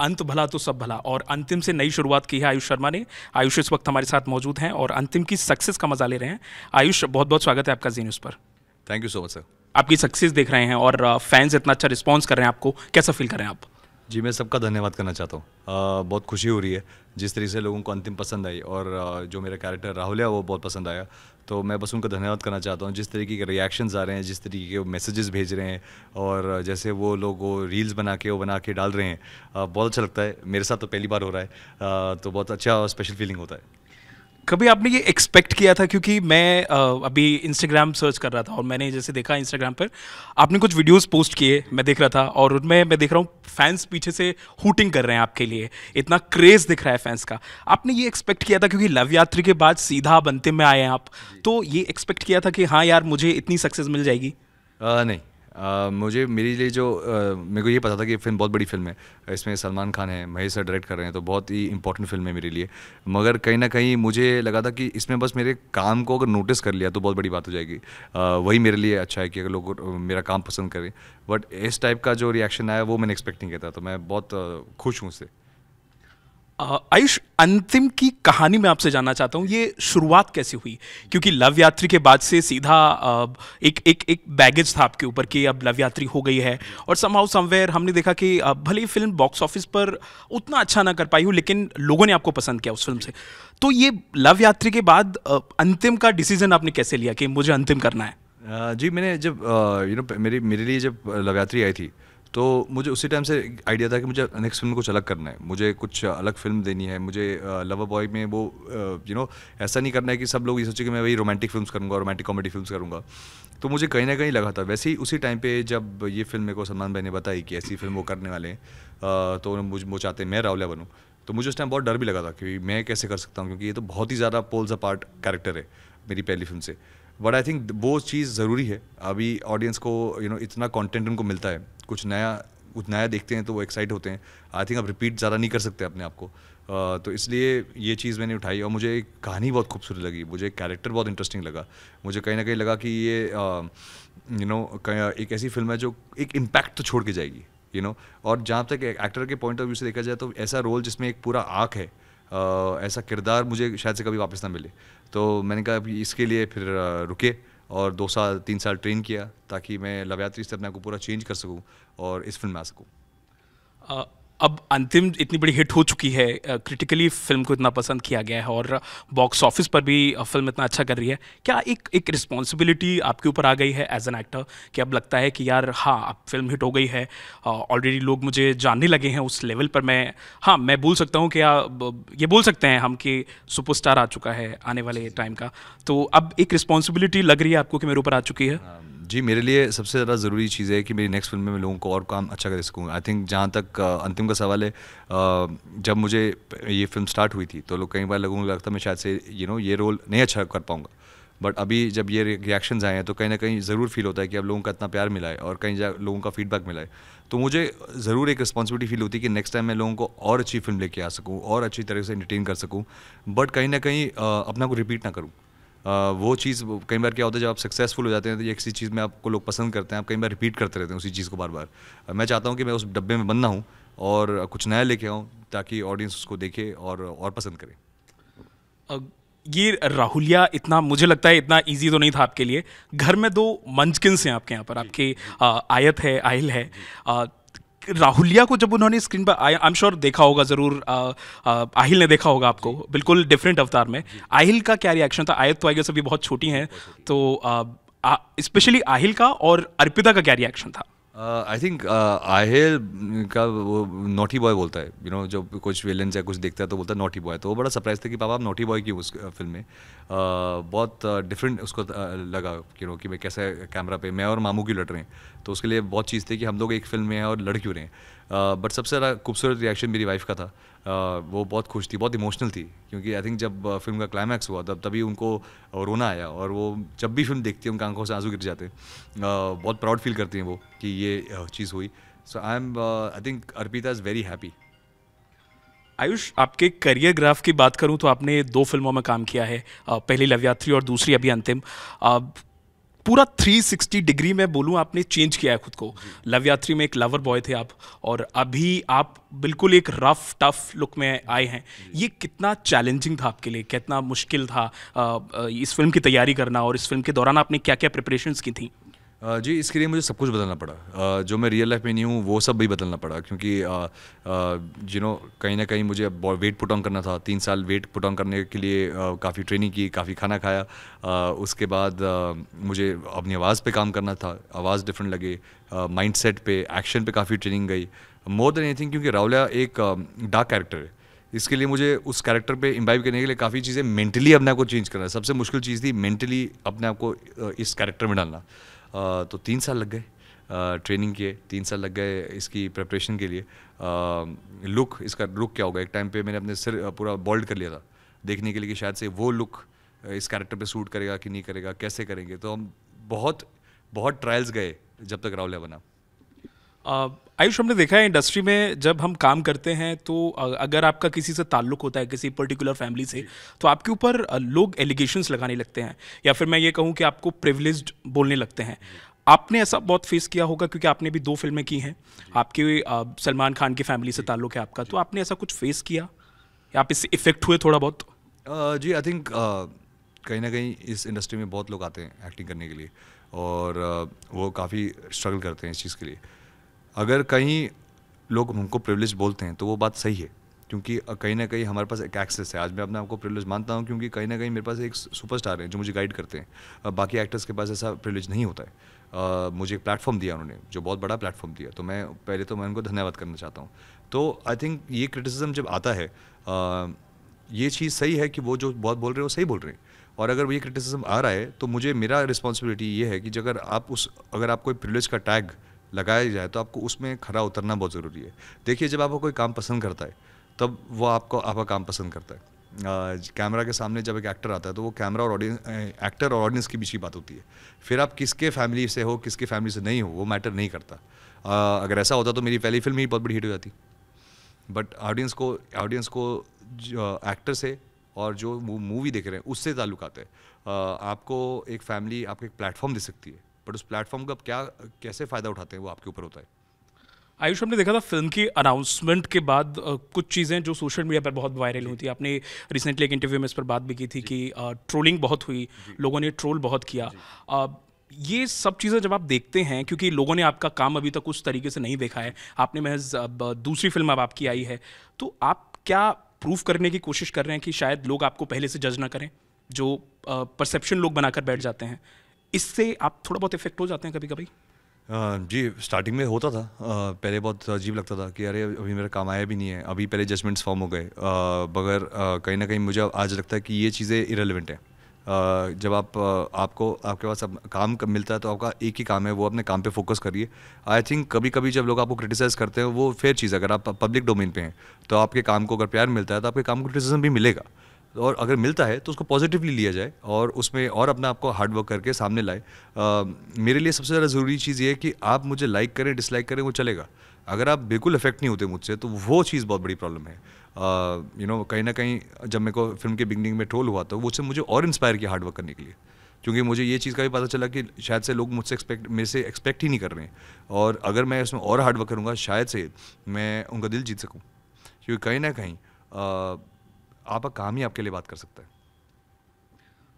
अंत भला तो सब भला और अंतिम से नई शुरुआत की है आयुष शर्मा ने आयुष इस वक्त हमारे साथ मौजूद हैं और अंतिम की सक्सेस का मजा ले रहे हैं आयुष बहुत बहुत स्वागत है आपका जी न्यूज़ पर thank you so much sir आपकी सक्सेस देख रहे हैं और फैंस uh, इतना अच्छा रिस्पॉन्स कर रहे हैं आपको कैसा फील कर रहे हैं आप जी मैं सबका धन्यवाद करना चाहता हूँ uh, बहुत खुशी हो रही है जिस तरीके से लोगों को अंतिम पसंद आई और uh, जो मेरा कैरेक्टर राहुल है वो बहुत पसंद आया तो मैं बस उनका धन्यवाद करना चाहता हूँ जिस तरीके के रिएक्शंस आ रहे हैं जिस तरीके के मैसेजेस भेज रहे हैं और जैसे वो लोग वो रील्स बना के वो बना के डाल रहे हैं बहुत अच्छा लगता है मेरे साथ तो पहली बार हो रहा है तो बहुत अच्छा और स्पेशल फीलिंग होता है कभी आपने ये एक्सपेक्ट किया था क्योंकि मैं अभी इंस्टाग्राम सर्च कर रहा था और मैंने जैसे देखा इंस्टाग्राम पर आपने कुछ वीडियोस पोस्ट किए मैं देख रहा था और उनमें मैं देख रहा हूँ फैंस पीछे से हुटिंग कर रहे हैं आपके लिए इतना क्रेज दिख रहा है फैंस का आपने ये एक्सपेक्ट किया था क्योंकि लव यात्री के बाद सीधा बनते में आए हैं आप तो ये एक्सपेक्ट किया था कि हाँ यार मुझे इतनी सक्सेस मिल जाएगी आ, नहीं मुझे मेरे लिए जो uh, मेरे को ये पता था कि फिल्म बहुत बड़ी फिल्म है इसमें सलमान खान है महेश सर डायरेक्ट कर रहे हैं तो बहुत ही इंपॉर्टेंट फिल्म है मेरे लिए मगर कहीं ना कहीं मुझे लगा था कि इसमें बस मेरे काम को अगर नोटिस कर लिया तो बहुत बड़ी बात हो जाएगी uh, वही मेरे लिए अच्छा है कि अगर लोग मेरा काम पसंद करें बट इस टाइप का जो रिएक्शन आया वो मैंने एक्सपेक्ट नहीं किया था तो मैं बहुत खुश हूँ उससे आयुष अंतिम की कहानी मैं आपसे जानना चाहता हूँ ये शुरुआत कैसे हुई क्योंकि लव यात्री के बाद से सीधा एक एक एक बैगेज था आपके ऊपर कि अब लव यात्री हो गई है और समहाउ समवेयर हमने देखा कि भले ही फिल्म बॉक्स ऑफिस पर उतना अच्छा ना कर पाई हो लेकिन लोगों ने आपको पसंद किया उस फिल्म से तो ये लव यात्री के बाद अंतिम का डिसीजन आपने कैसे लिया कि मुझे अंतिम करना है जी मैंने जब यू नो मेरी मेरे लिए जब लव यात्री आई थी तो मुझे उसी टाइम से आइडिया था कि मुझे नेक्स्ट फिल्म कुछ अलग करना है मुझे कुछ अलग फिल्म देनी है मुझे लवर बॉय में वो यू नो ऐसा नहीं करना है कि सब लोग ये सोचे कि मैं वही रोमांटिक फिल्म करूँगा रोमांटिक कॉमेडी फिल्म करूँगा तो मुझे कहीं ना कहीं लगा था वैसे ही उसी टाइम पे जब ये फिल्म मेरे को सलमान भाई ने बताई कि ऐसी फिल्म वो करने वाले हैं तो मुझ वो चाहते मैं रावला बनूँ तो मुझे उस टाइम बहुत डर भी लगा था कि मैं कैसे कर सकता हूँ क्योंकि ये तो बहुत ही ज़्यादा पोल्स पार्ट कैरेक्टर है मेरी पहली फिल्म से बट आई थिंक वो चीज़ ज़रूरी है अभी ऑडियंस को यू you नो know, इतना कॉन्टेंट उनको मिलता है कुछ नया कुछ नया देखते हैं तो वो एक्साइट होते हैं आई थिंक आप रिपीट ज़्यादा नहीं कर सकते अपने आप को uh, तो इसलिए ये चीज़ मैंने उठाई और मुझे कहानी बहुत खूबसूरत लगी मुझे कैरेक्टर बहुत इंटरेस्टिंग लगा मुझे कहीं ना कहीं लगा कि ये यू नो एक ऐसी फिल्म है जो एक इम्पैक्ट तो छोड़ के जाएगी यू you नो know? और जहाँ तक एक्टर के पॉइंट ऑफ व्यू से देखा जाए तो ऐसा रोल जिसमें एक पूरा आँख है ऐसा किरदार मुझे शायद से कभी वापस ना मिले तो मैंने कहा इसके लिए फिर रुके और दो साल तीन साल ट्रेन किया ताकि मैं लवयात्री से अपने को पूरा चेंज कर सकूँ और इस फिल्म में आ सकूँ अब अंतिम इतनी बड़ी हिट हो चुकी है क्रिटिकली फिल्म को इतना पसंद किया गया है और बॉक्स ऑफिस पर भी फिल्म इतना अच्छा कर रही है क्या एक एक रिस्पॉन्सिबिलिटी आपके ऊपर आ गई है एज एन एक्टर कि अब लगता है कि यार हाँ अब फिल्म हिट हो गई है ऑलरेडी लोग मुझे जानने लगे हैं उस लेवल पर मैं हाँ मैं बोल सकता हूँ कि आ, ये बोल सकते हैं हम कि सुपरस्टार आ चुका है आने वाले टाइम का तो अब एक रिस्पॉन्सिबिलिटी लग रही है आपको कि मेरे ऊपर आ चुकी है um, जी मेरे लिए सबसे ज़्यादा ज़रूरी चीज़ है कि मेरी नेक्स्ट फिल्म में मैं लोगों को और काम अच्छा कर सकूँ आई थिंक जहाँ तक अंतिम का सवाल है जब मुझे ये फिल्म स्टार्ट हुई थी तो लोग कई बार लोगों को लगता मैं शायद से यू नो ये रोल नहीं अच्छा कर पाऊँगा बट अभी जब ये रिएक्शंस आए हैं तो कहीं ना कहीं ज़रूर फील होता है कि अब लोगों का इतना प्यार मिला है और कहीं जा लोगों का फीडबैक मिला है तो मुझे ज़रूर एक रिस्पॉन्सिबिलिटी फील होती है कि नेक्स्ट टाइम मैं लोगों को और अच्छी फिल्म लेके आ सकूँ और अच्छी तरह से इंटरटेन कर सकूँ बट कहीं ना कहीं अपना को रिपीट ना करूँ वो चीज़ कई बार क्या होता है जब आप सक्सेसफुल हो जाते हैं तो ये किसी चीज़ में आपको लोग पसंद करते हैं आप कई बार रिपीट करते रहते हैं उसी चीज़ को बार बार मैं चाहता हूँ कि मैं उस डब्बे में बनना हूँ और कुछ नया लेके आऊँ ताकि ऑडियंस उसको देखे और और पसंद करे ये राहुलिया इतना मुझे लगता है इतना इजी तो नहीं था आपके लिए घर में दो मंचकिन्स हैं आपके यहाँ पर आपकी आयत है आयल है राहुलिया को जब उन्होंने स्क्रीन पर आई एम श्योर देखा होगा ज़रूर आहिल ने देखा होगा आपको बिल्कुल डिफरेंट अवतार में आहिल का क्या रिएक्शन था आयत तो आई गेस अभी बहुत छोटी हैं तो स्पेशली आहिल का और अर्पिता का क्या रिएक्शन था आई थिंक आहिर का वो नोटी बॉय बोलता है यू नो जब कुछ विलन या कुछ देखता है तो बोलता है नोटी बॉय तो वो बड़ा सरप्राइज था कि पापा आप नोटी बॉय की उस फिल्म uh, में uh, बहुत डिफरेंट uh, उसको लगा यू नो कि मैं कैसे कैमरा पे मैं और मामू क्यों लड़ रहे हैं तो उसके लिए बहुत चीज़ थी कि हम लोग एक फिल्म में हैं और लड़ क्यों रहे हैं बट सबसे ज़्यादा खूबसूरत रिएक्शन मेरी वाइफ का था वो बहुत खुश थी बहुत इमोशनल थी क्योंकि आई थिंक जब फिल्म का क्लाइमैक्स हुआ तब तभी उनको रोना आया और वो जब भी फिल्म देखती है उनकी आंखों से आंसू गिर जाते हैं बहुत प्राउड फील करती हैं वो कि ये चीज़ हुई so I am I think Arpita is very happy Ayush आपके करियर ग्राफ की बात करूं तो आपने दो फिल्मों में काम किया है पहली लव यात्री और दूसरी अभी अंतिम पूरा 360 डिग्री मैं बोलूँ आपने चेंज किया है खुद को लव यात्री में एक लवर बॉय थे आप और अभी आप बिल्कुल एक रफ टफ लुक में आए हैं ये कितना चैलेंजिंग था आपके लिए कितना मुश्किल था इस फिल्म की तैयारी करना और इस फिल्म के दौरान आपने क्या क्या प्रिपरेशंस की थी जी इसके लिए मुझे सब कुछ बदलना पड़ा जो मैं रियल लाइफ में नहीं हूँ वो सब भी बदलना पड़ा क्योंकि यू नो कहीं ना कहीं मुझे वेट पुट ऑन करना था तीन साल वेट पुट ऑन करने के लिए काफ़ी ट्रेनिंग की काफ़ी खाना खाया उसके बाद मुझे अपनी आवाज़ पे काम करना था आवाज़ डिफरेंट लगे माइंड सेट पर एक्शन पर काफ़ी ट्रेनिंग गई मोर देन एनीथिंग क्योंकि रावला एक डार्क कैरेक्टर है इसके लिए मुझे उस कैरेक्टर पे इम्बाइव करने के लिए काफ़ी चीज़ें मेंटली अपने आप को चेंज करना सबसे मुश्किल चीज़ थी मेंटली अपने आप को इस कैरेक्टर में डालना तो तीन साल लग गए ट्रेनिंग किए तीन साल लग गए इसकी प्रेपरेशन के लिए लुक इसका लुक क्या होगा एक टाइम पे मैंने अपने सिर पूरा बॉल्ड कर लिया था देखने के लिए कि शायद से वो लुक इस कैरेक्टर पे सूट करेगा कि नहीं करेगा कैसे करेंगे तो हम बहुत बहुत ट्रायल्स गए जब तक रावलिया बना आयुष हमने देखा है इंडस्ट्री में जब हम काम करते हैं तो अगर आपका किसी से ताल्लुक होता है किसी पर्टिकुलर फैमिली से तो आपके ऊपर लोग एलिगेशंस लगाने लगते हैं या फिर मैं ये कहूँ कि आपको प्रिवलेज बोलने लगते हैं आपने ऐसा बहुत फेस किया होगा क्योंकि आपने भी दो फिल्में की हैं आपके सलमान खान की फैमिली से ताल्लुक है आपका तो आपने ऐसा कुछ फेस किया आप इससे इफेक्ट हुए थोड़ा बहुत जी आई थिंक कहीं ना कहीं इस इंडस्ट्री में बहुत लोग आते हैं एक्टिंग करने के लिए और वो काफ़ी स्ट्रगल करते हैं इस चीज़ के लिए अगर कहीं लोग उनको प्रिवलेज बोलते हैं तो वो बात सही है क्योंकि कहीं ना कहीं हमारे पास एक एक्सेस है आज मैं अपने आपको प्रिवलेज मानता हूँ क्योंकि कहीं ना कहीं मेरे पास एक सुपरस्टार है जो मुझे गाइड करते हैं बाकी एक्टर्स के पास ऐसा प्रिवलेज नहीं होता है Uh, मुझे एक प्लेटफॉर्म दिया उन्होंने जो बहुत बड़ा प्लेटफॉर्म दिया तो मैं पहले तो मैं उनको धन्यवाद करना चाहता हूँ तो आई थिंक ये क्रिटिसिज्म जब आता है uh, ये चीज़ सही है कि वो जो बहुत बोल रहे हैं वो सही बोल रहे हैं और अगर ये क्रिटिसिज्म आ रहा है तो मुझे मेरा रिस्पॉन्सिबिलिटी ये है कि अगर आप उस अगर आप कोई प्रिवलेज का टैग लगाया जाए तो आपको उसमें खरा उतरना बहुत ज़रूरी है देखिए जब आपको कोई काम पसंद करता है तब वो आपको आपका काम पसंद करता है कैमरा के सामने जब एक एक्टर आता है तो वो कैमरा और ऑडियंस एक्टर और ऑडियंस के बीच की बात होती है फिर आप किसके फैमिली से हो किसके फैमिली से नहीं हो वो मैटर नहीं करता अगर ऐसा होता तो मेरी पहली फिल्म ही बहुत बड़ी हिट हो जाती बट ऑडियंस को ऑडियंस को एक्टर से और जो मूवी देख रहे हैं उससे ताल्लुक आते हैं आपको एक फैमिली आपको एक प्लेटफॉर्म दे सकती है बट उस प्लेटफॉर्म का क्या कैसे फ़ायदा उठाते हैं वो आपके ऊपर होता है आयुष हमने देखा था फिल्म की अनाउंसमेंट के बाद आ, कुछ चीज़ें जो सोशल मीडिया पर बहुत वायरल हुई थी आपने रिसेंटली एक इंटरव्यू में इस पर बात भी की थी कि आ, ट्रोलिंग बहुत हुई लोगों ने ट्रोल बहुत किया आ, ये सब चीज़ें जब आप देखते हैं क्योंकि लोगों ने आपका काम अभी तक उस तरीके से नहीं देखा है आपने महज दूसरी फिल्म अब आपकी आई है तो आप क्या प्रूव करने की कोशिश कर रहे हैं कि शायद लोग आपको पहले से जज ना करें जो परसेप्शन लोग बनाकर बैठ जाते हैं इससे आप थोड़ा बहुत इफेक्ट हो जाते हैं कभी कभी हाँ, जी स्टार्टिंग में होता था पहले बहुत अजीब लगता था कि अरे अभी मेरा काम आया भी नहीं है अभी पहले जजमेंट्स फॉर्म हो गए मगर कहीं ना कहीं मुझे आज लगता है कि ये चीज़ें इरेलीवेंट हैं जब आप आपको आपके पास अब काम मिलता है तो आपका एक ही काम है वो अपने काम पे फोकस करिए आई थिंक कभी कभी जब लोग आपको क्रिटिसाइज करते हैं वो फेयर चीज़ है अगर आप पब्लिक डोमेन पे हैं तो आपके काम को अगर प्यार मिलता है तो आपके काम को क्रिटिसिज्म भी मिलेगा और अगर मिलता है तो उसको पॉजिटिवली लिया जाए और उसमें और अपना आपको हार्डवर्क करके सामने लाए आ, मेरे लिए सबसे ज़्यादा ज़रूरी चीज़ ये है कि आप मुझे लाइक करें डिसलाइक करें वो चलेगा अगर आप बिल्कुल अफेक्ट नहीं होते मुझसे तो वो चीज़ बहुत बड़ी प्रॉब्लम है यू नो कहीं ना कहीं जब मेरे को फिल्म के बिगनिंग में ट्रोल हुआ तो उससे मुझे और इंस्पायर किया हार्डवर्क करने के लिए क्योंकि मुझे ये चीज़ का भी पता चला कि शायद से लोग मुझसे एक्सपेक्ट मेरे से एक्सपेक्ट ही नहीं कर रहे हैं और अगर मैं इसमें और हार्डवर्क करूँगा शायद से मैं उनका दिल जीत सकूँ क्योंकि कहीं ना कहीं आपका काम ही आपके लिए बात कर सकता है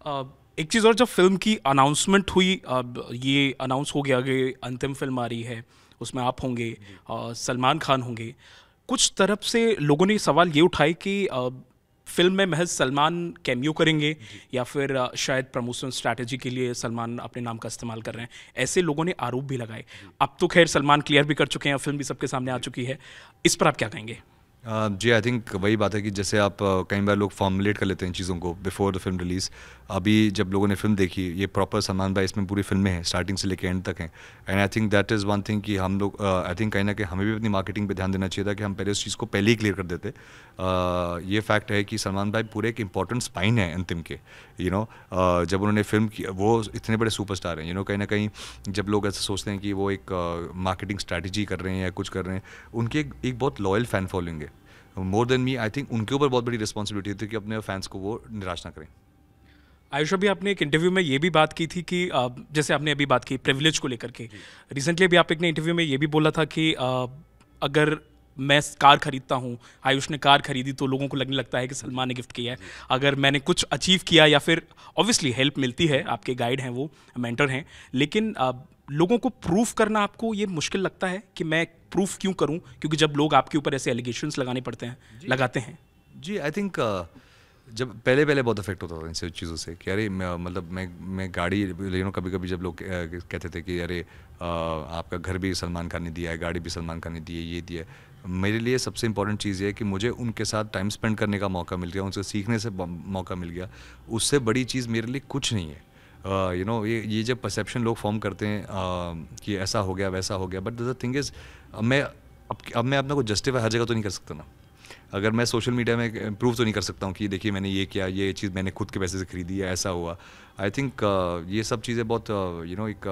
Uh, एक चीज़ और जब फिल्म की अनाउंसमेंट हुई अब ये अनाउंस हो गया कि अंतिम फिल्म आ रही है उसमें आप होंगे सलमान खान होंगे कुछ तरफ से लोगों ने सवाल ये उठाए कि फिल्म में महज सलमान कैमियो करेंगे या फिर शायद प्रमोशन स्ट्रैटेजी के लिए सलमान अपने नाम का इस्तेमाल कर रहे हैं ऐसे लोगों ने आरोप भी लगाए अब तो खैर सलमान क्लियर भी कर चुके हैं फिल्म भी सबके सामने आ चुकी है इस पर आप क्या कहेंगे Uh, जी आई थिंक वही बात है कि जैसे आप uh, कई बार लोग फॉर्मुलेट कर लेते हैं चीज़ों को बिफोर द फिल्म रिलीज़ अभी जब लोगों ने फिल्म देखी ये प्रॉपर सलमान भाई इसमें पूरी फिल्में हैं स्टार्टिंग से लेकर एंड तक हैं and I think that is one thing कि हम लोग आई uh, थिंक कहीं ना कहीं हमें भी अपनी मार्केटिंग पे ध्यान देना चाहिए था कि हम पहले उस चीज़ को पहले ही क्लियर कर देते uh, ये फैक्ट है कि सलमान भाई पूरे एक इंपॉर्टेंट स्पाइन है अंतिम के you you know know, uh, जब उन्होंने फिल्म की वो इतने बड़े सुपरस्टार हैं यू नो कहीं ना कहीं जब लोग ऐसा सोचते हैं कि वो एक मार्केटिंग स्ट्रैटेजी कर रहे हैं या कुछ कर रहे हैं उनकी एक बहुत लॉयल फ़ैन फॉलोइंग है more than me I think उनके ऊपर बहुत बड़ी रिस्पॉन्सिबिलिटी होती है कि अपने फैंस को वो निराश ना करें आयुष अभी आपने एक इंटरव्यू में ये भी बात की थी कि जैसे आपने अभी बात की प्रिविलेज को लेकर के रिसेंटली अभी आप एक ने इंटरव्यू में ये भी बोला था कि अगर मैं कार खरीदता हूँ आयुष ने कार खरीदी तो लोगों को लगने लगता है कि सलमान ने गिफ्ट किया है अगर मैंने कुछ अचीव किया या फिर ऑब्वियसली हेल्प मिलती है आपके गाइड हैं वो मेंटर हैं लेकिन लोगों को प्रूफ करना आपको ये मुश्किल लगता है कि मैं प्रूफ क्यों करूं क्योंकि जब लोग आपके ऊपर ऐसे एलिगेशन लगाने पड़ते हैं लगाते हैं जी आई थिंक uh, जब पहले पहले बहुत अफेक्ट होता था इन सब चीज़ों से कि अरे मतलब मैं मैं गाड़ी यू नो कभी कभी जब लोग uh, कहते थे कि अरे uh, आपका घर भी सलमान खान ने दिया है गाड़ी भी सलमान खान ने दी है ये दिया है मेरे लिए सबसे इंपॉर्टेंट चीज़ ये है कि मुझे उनके साथ टाइम स्पेंड करने का मौका मिल गया उनसे सीखने से मौका मिल गया उससे बड़ी चीज़ मेरे लिए कुछ नहीं है यू uh, नो ये ये जब परसेप्शन लोग फॉर्म करते हैं uh, कि ऐसा हो गया वैसा हो गया बट द थिंग इज़ मैं अब अब मैं अपने को जस्टिफाई हर जगह तो नहीं कर सकता ना अगर मैं सोशल मीडिया में प्रूव तो नहीं कर सकता हूँ कि देखिए मैंने ये किया ये चीज़ मैंने खुद के पैसे से खरीदी है ऐसा हुआ आई थिंक uh, ये सब चीज़ें बहुत यू uh, नो एक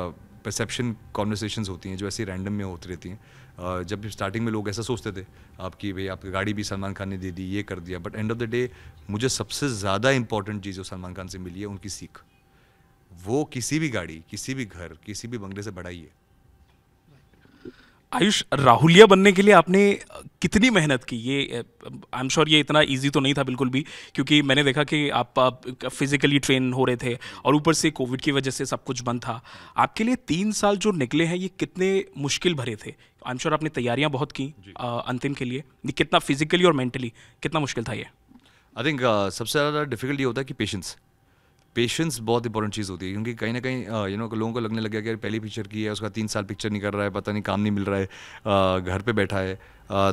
परसेप्शन uh, कॉन्वर्सेशन होती हैं जो ऐसी रैंडम में होती रहती हैं uh, जब स्टार्टिंग में लोग ऐसा सोचते थे आपकी भाई आपकी गाड़ी भी सलमान खान ने दे दी ये कर दिया but end of the day मुझे सबसे ज़्यादा इंपॉर्टेंट चीज़ जो सलमान खान से मिली है उनकी सीख वो किसी भी गाड़ी किसी भी घर किसी भी बंगले से है आयुष राहुलिया बनने के लिए आपने कितनी मेहनत की ये आई एम श्योर ये इतना इजी तो नहीं था बिल्कुल भी क्योंकि मैंने देखा कि आप, आप फिजिकली ट्रेन हो रहे थे और ऊपर से कोविड की वजह से सब कुछ बंद था आपके लिए तीन साल जो निकले हैं ये कितने मुश्किल भरे थे आई एम श्योर आपने तैयारियां बहुत की अंतिम के लिए कितना फिजिकली और मेंटली कितना मुश्किल था ये आई थिंक uh, सबसे ज़्यादा डिफिकल्ट ये होता है कि पेशेंस पेशेंस बहुत इंपॉर्टेंट चीज़ होती है क्योंकि कहीं ना कहीं यू नो लोगों को लगने लग गया कि पहली पिक्चर की है उसका तीन साल पिक्चर नहीं कर रहा है पता नहीं काम नहीं मिल रहा है घर पे बैठा है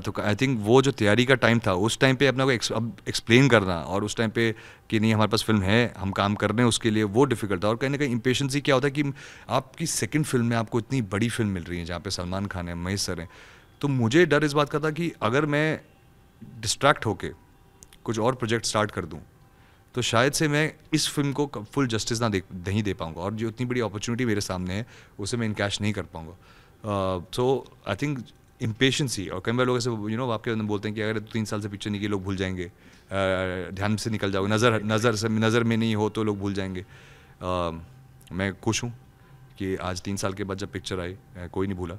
तो आई थिंक वो जो तैयारी का टाइम था उस टाइम पे अपना को अब एक्सप्लेन करना और उस टाइम पे कि नहीं हमारे पास फिल्म है हम काम कर रहे हैं उसके लिए वो डिफिकल्ट था और कहीं ना कहीं ही क्या होता है कि आपकी सेकेंड फिल्म में आपको इतनी बड़ी फिल्म मिल रही है जहाँ पर सलमान खान है महेश सर हैं तो मुझे डर इस बात का था कि अगर मैं डिस्ट्रैक्ट होके कुछ और प्रोजेक्ट स्टार्ट कर दूँ तो शायद से मैं इस फिल्म को फुल जस्टिस ना दे नहीं दे पाऊँगा और जो इतनी बड़ी अपॉर्चुनिटी मेरे सामने है उसे मैं इनकैश नहीं कर पाऊँगा सो आई थिंक इम्पेशेंसी और कई बार लोग ऐसे यू नो आपके अंदर बोलते हैं कि अगर तीन साल से पिक्चर निकले लोग भूल जाएंगे uh, ध्यान से निकल जाओगे नज़र नज़र से नज़र में नहीं हो तो लोग भूल जाएंगे uh, मैं खुश हूँ कि आज तीन साल के बाद जब पिक्चर आई कोई नहीं भूला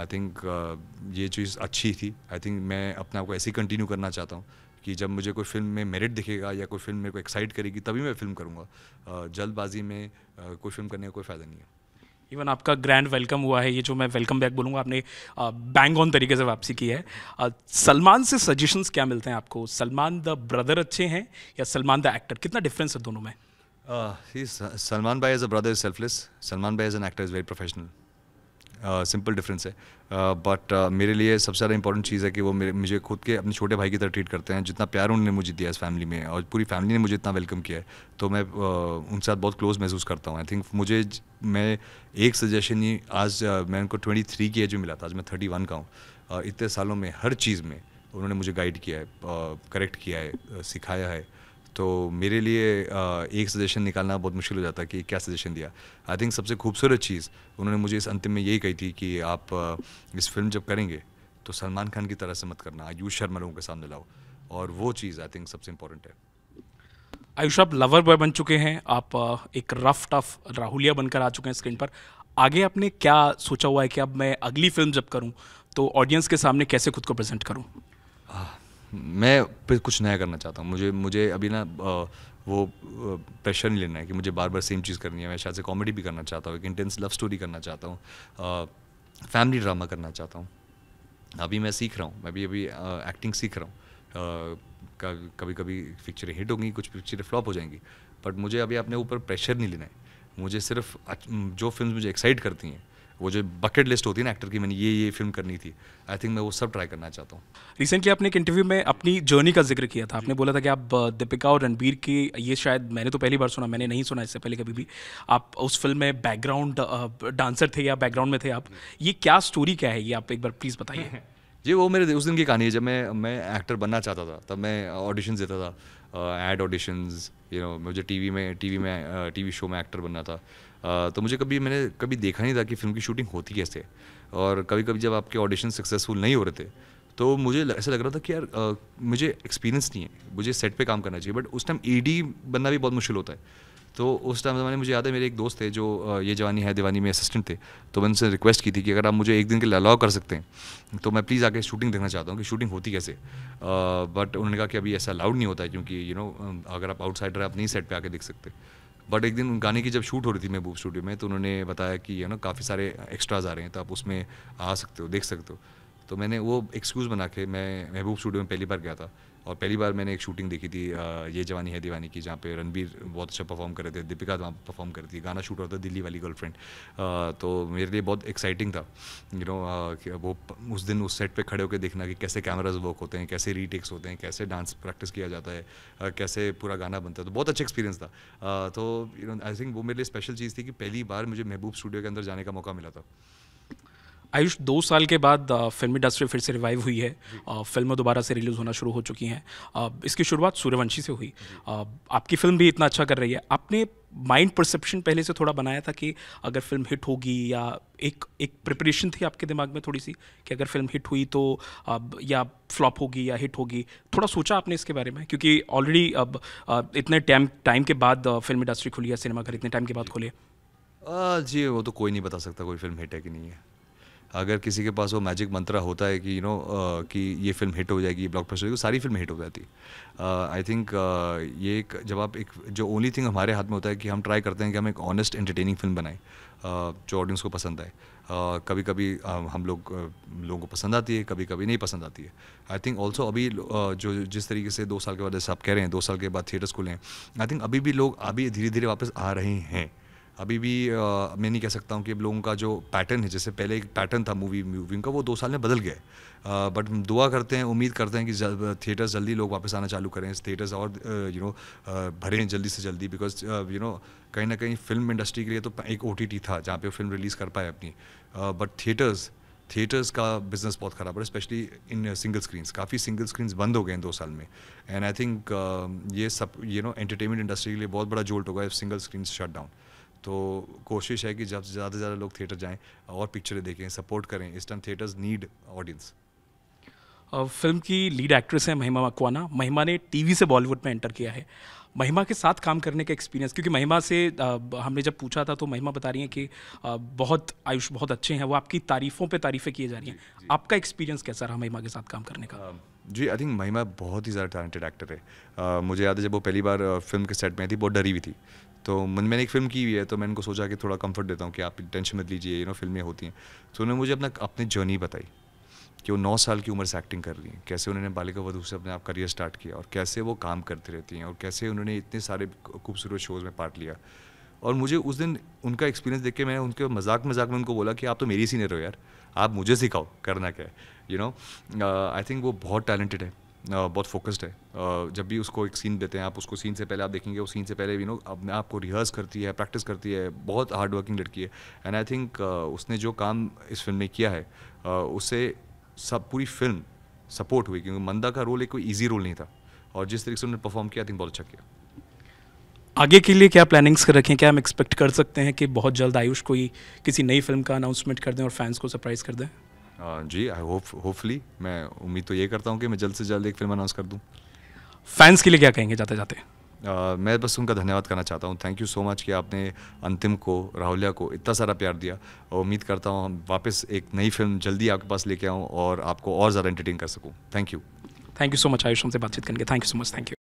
आई थिंक uh, ये चीज़ अच्छी थी आई थिंक मैं अपने आप को ऐसे ही कंटिन्यू करना चाहता हूँ कि जब मुझे कोई फिल्म में मेरिट दिखेगा या कोई फिल्म मेरे को एक्साइट करेगी तभी मैं फिल्म करूँगा जल्दबाजी में कोई फिल्म करने का कोई फ़ायदा नहीं है इवन आपका ग्रैंड वेलकम हुआ है ये जो मैं वेलकम बैक बोलूँगा आपने बैंग ऑन तरीके से वापसी की है सलमान से सजेशंस क्या मिलते हैं आपको सलमान द ब्रदर अच्छे हैं या सलमान द एक्टर कितना डिफरेंस है दोनों में सलमान भाई as a brother is selfless Salman भाई as an actor is very professional simple difference है बट uh, uh, मेरे लिए सबसे ज़्यादा इंपॉर्टेंट चीज़ है कि वो मेरे मुझे खुद के अपने छोटे भाई की तरह ट्रीट करते हैं जितना प्यार उन्होंने मुझे दिया इस फैमिली में और पूरी फैमिली ने मुझे इतना वेलकम किया है तो मैं uh, उनके साथ बहुत क्लोज महसूस करता हूँ आई थिंक मुझे मैं एक सजेशन ही आज मैं उनको ट्वेंटी थ्री की एज में मिला था आज मैं थर्टी वन का हूँ इतने सालों में हर चीज़ में उन्होंने मुझे गाइड किया है करेक्ट किया है सिखाया है तो मेरे लिए एक सजेशन निकालना बहुत मुश्किल हो जाता कि क्या सजेशन दिया आई थिंक सबसे खूबसूरत चीज़ उन्होंने मुझे इस अंतिम में यही कही थी कि आप इस फिल्म जब करेंगे तो सलमान खान की तरह से मत करना आयुष शर्मा लोगों के सामने लाओ और वो चीज़ आई थिंक सबसे इम्पोर्टेंट है आयुष आप लवर बॉय बन चुके हैं आप एक रफ टफ राहुलिया बनकर आ चुके हैं स्क्रीन पर आगे आपने क्या सोचा हुआ है कि अब मैं अगली फिल्म जब करूं तो ऑडियंस के सामने कैसे खुद को प्रेजेंट करूं मैं फिर कुछ नया करना चाहता हूँ मुझे मुझे अभी ना वो प्रेशर नहीं लेना है कि मुझे बार बार सेम चीज़ करनी है मैं शायद से कॉमेडी भी करना चाहता हूँ एक इंटेंस लव स्टोरी करना चाहता हूँ फैमिली ड्रामा करना चाहता हूँ अभी मैं सीख रहा हूँ मैं भी अभी एक्टिंग सीख रहा हूँ कभी कभी पिक्चरें हिट होंगी कुछ पिक्चरें फ्लॉप हो जाएंगी बट मुझे अभी अपने ऊपर प्रेशर नहीं लेना है मुझे सिर्फ जो फिल्म मुझे एक्साइट करती हैं वो जो बकेट लिस्ट होती है ना एक्टर की मैंने ये ये फिल्म करनी थी आई थिंक मैं वो सब ट्राई करना चाहता हूँ रिसेंटली आपने एक इंटरव्यू में अपनी जर्नी का जिक्र किया था आपने बोला था कि आप uh, दीपिका और रणबीर की ये शायद मैंने तो पहली बार सुना मैंने नहीं सुना इससे पहले कभी भी आप उस फिल्म में बैकग्राउंड डांसर uh, थे या बैकग्राउंड में थे आप ये क्या स्टोरी क्या है ये आप एक बार प्लीज़ बताइए जी वो मेरे उस दिन की कहानी है जब मैं मैं एक्टर बनना चाहता था तब मैं ऑडिशन देता था एड ऑडिशन यू नो मुझे टीवी में टीवी में टीवी uh, शो में एक्टर बनना था तो मुझे कभी मैंने कभी देखा नहीं था कि फिल्म की शूटिंग होती कैसे और कभी कभी जब आपके ऑडिशन सक्सेसफुल नहीं हो रहे थे तो मुझे ऐसा लग रहा था कि यार आ, मुझे एक्सपीरियंस नहीं है मुझे सेट पे काम करना चाहिए बट उस टाइम ईडी e बनना भी बहुत मुश्किल होता है तो उस टाइम ज़माने मुझे याद है मेरे एक दोस्त थे जो ये जवानी है दीवानी में असिस्टेंट थे तो मैंने उनसे रिक्वेस्ट की थी कि अगर आप मुझे एक दिन के लिए अलाउ कर सकते हैं तो मैं प्लीज़ आके शूटिंग देखना चाहता हूँ कि शूटिंग होती कैसे बट उन्होंने कहा कि अभी ऐसा अलाउड नहीं होता है क्योंकि यू you नो know, अगर आप आउटसाइडर आप नहीं सेट पर आके देख सकते बट एक दिन उन गाने की जब शूट हो रही थी महबूब स्टूडियो में तो उन्होंने बताया कि यू नो काफ़ी सारे एक्स्ट्राज आ रहे हैं तो आप उसमें आ सकते हो देख सकते हो तो मैंने वो एक्सक्यूज़ बना के मैं महबूब स्टूडियो में पहली बार गया था और पहली बार मैंने एक शूटिंग देखी थी ये जवानी है दीवानी की जहाँ पे रणबीर बहुत अच्छा परफॉर्म कर रहे थे दीपिका वहाँ परफॉर्म रही थी गाना शूट होता दिल्ली वाली गर्लफ्रेंड तो मेरे लिए बहुत एक्साइटिंग था यू नो वो उस दिन उस सेट पर खड़े होकर देखना कि कैसे कैमराज वर्क होते हैं कैसे रीटेक्स होते हैं कैसे डांस प्रैक्टिस किया जाता है कैसे पूरा गाना बनता है तो बहुत अच्छा एक्सपीरियंस था तो यू नो आई थिंक वो मेरे लिए स्पेशल चीज़ थी कि पहली बार मुझे महबूब स्टूडियो के अंदर जाने का मौका मिला था आयुष दो साल के बाद फिल्म इंडस्ट्री फिर से रिवाइव हुई है फिल्में दोबारा से रिलीज़ होना शुरू हो चुकी हैं इसकी शुरुआत सूर्यवंशी से हुई आपकी फिल्म भी इतना अच्छा कर रही है आपने माइंड परसेप्शन पहले से थोड़ा बनाया था कि अगर फिल्म हिट होगी या एक एक प्रिपरेशन थी आपके दिमाग में थोड़ी सी कि अगर फिल्म हिट हुई तो अब या फ्लॉप होगी या हिट होगी थोड़ा सोचा आपने इसके बारे में क्योंकि ऑलरेडी अब इतने टाइम टाइम के बाद फिल्म इंडस्ट्री खुली है सिनेमाघर इतने टाइम के बाद खुले जी वो तो कोई नहीं बता सकता कोई फिल्म हिट है कि नहीं है अगर किसी के पास वो मैजिक मंत्रा होता है कि यू नो कि ये फिल्म हिट हो जाएगी ब्लॉक होगी सारी फिल्म हिट हो जाती आई थिंक uh, ये एक जब आप एक जो ओनली थिंग हमारे हाथ में होता है कि हम ट्राई करते हैं कि हम एक ऑनेस्ट एंटरटेनिंग फिल्म बनाएं जो ऑडियंस को पसंद आए कभी कभी हम लोग लोगों को पसंद आती है कभी कभी नहीं पसंद आती है आई थिंक ऑल्सो अभी जो जिस तरीके से दो साल के बाद जैसे आप कह रहे हैं दो साल के बाद थिएटर्स खुले हैं आई थिंक अभी भी लोग अभी धीरे धीरे वापस आ रहे हैं अभी भी आ, मैं नहीं कह सकता हूँ कि अब लोगों का जो पैटर्न है जैसे पहले एक पैटर्न था मूवी मूविंग का वो दो साल में बदल गया बट हम दुआ करते हैं उम्मीद करते हैं कि जल, थिएटर्स जल्दी लोग वापस आना चालू करें थिएटर्स और यू नो भरें जल्दी से जल्दी बिकॉज यू नो कहीं ना कहीं फिल्म इंडस्ट्री के लिए तो एक ओ था जहाँ पे फिल्म रिलीज़ कर पाए अपनी बट थिएटर्स थिएटर्स का बिजनेस बहुत ख़राब है स्पेशली इन सिंगल स्क्रीन्स काफ़ी सिंगल स्क्रीन्स बंद हो गए हैं दो साल में एंड आई थिंक ये सब यू नो एंटरटेनमेंट इंडस्ट्री के लिए बहुत बड़ा जोल्ट होगा सिंगल स्क्रीन शट डाउन तो कोशिश है कि जब ज़्यादा से ज़्यादा लोग थिएटर जाएं और पिक्चरें देखें सपोर्ट करें इस time theatres need audience film की लीड एक्ट्रेस है महिमा मकवाना महिमा ने टीवी से बॉलीवुड में एंटर किया है महिमा के साथ काम करने का एक्सपीरियंस क्योंकि महिमा से आ, हमने जब पूछा था तो महिमा बता रही हैं कि आ, बहुत आयुष बहुत अच्छे हैं वो आपकी तारीफ़ों पे तारीफ़ें किए जा रही हैं आपका एक्सपीरियंस कैसा रहा महिमा के साथ काम करने का जी आई थिंक महिमा बहुत ही ज़्यादा टैलेंटेड एक्टर है uh, मुझे याद है जब वो पहली बार फिल्म के सेट में थी बहुत डरी हुई थी तो मन मैंने एक फिल्म की हुई है तो मैंने उनको सोचा कि थोड़ा कंफर्ट देता हूँ कि आप टेंशन मत लीजिए यू नो फिल्में होती हैं तो उन्होंने मुझे अपना अपनी जर्नी बताई कि वो नौ साल की उम्र से एक्टिंग कर रही हैं कैसे उन्होंने बालिका वधू से अपने आप करियर स्टार्ट किया और कैसे वो काम करती रहती हैं और कैसे उन्होंने इतने सारे खूबसूरत शोज़ में पार्ट लिया और मुझे उस दिन उनका एक्सपीरियंस देख के मैंने उनके मजाक मजाक में उनको बोला कि आप तो मेरी सीनियर हो यार आप मुझे सिखाओ करना क्या है यू नो आई थिंक वो बहुत टैलेंटेड है बहुत फोकस्ड है जब भी उसको एक सीन देते हैं आप उसको सीन से पहले आप देखेंगे उस सीन से पहले यू नो अपने आप को रिहर्स करती है प्रैक्टिस करती है बहुत हार्ड वर्किंग लड़की है एंड आई थिंक उसने जो काम इस फिल्म में किया है उससे सब पूरी फिल्म सपोर्ट हुई क्योंकि मंदा का रोल एक कोई ईजी रोल नहीं था और जिस तरीके से उन्होंने परफॉर्म किया आई थिंक बहुत अच्छा किया आगे के लिए क्या प्लानिंग्स कर रखें क्या हम एक्सपेक्ट कर सकते हैं कि बहुत जल्द आयुष कोई किसी नई फिल्म का अनाउंसमेंट कर दें और फैंस को सरप्राइज़ कर दें Uh, जी आई होप होपफुली मैं उम्मीद तो ये करता हूँ कि मैं जल्द से जल्द एक फिल्म अनाउंस कर दूँ फैंस के लिए क्या कहेंगे जाते जाते uh, मैं बस उनका धन्यवाद करना चाहता हूँ थैंक यू सो मच कि आपने अंतिम को राहुलिया को इतना सारा प्यार दिया और उम्मीद करता हूँ हम वापस एक नई फिल्म जल्दी आपके पास लेके आऊँ और आपको और ज़्यादा एंटरटेन कर सकूँ thank you thank you so much Ayush हमसे बातचीत करेंगे thank you so much thank you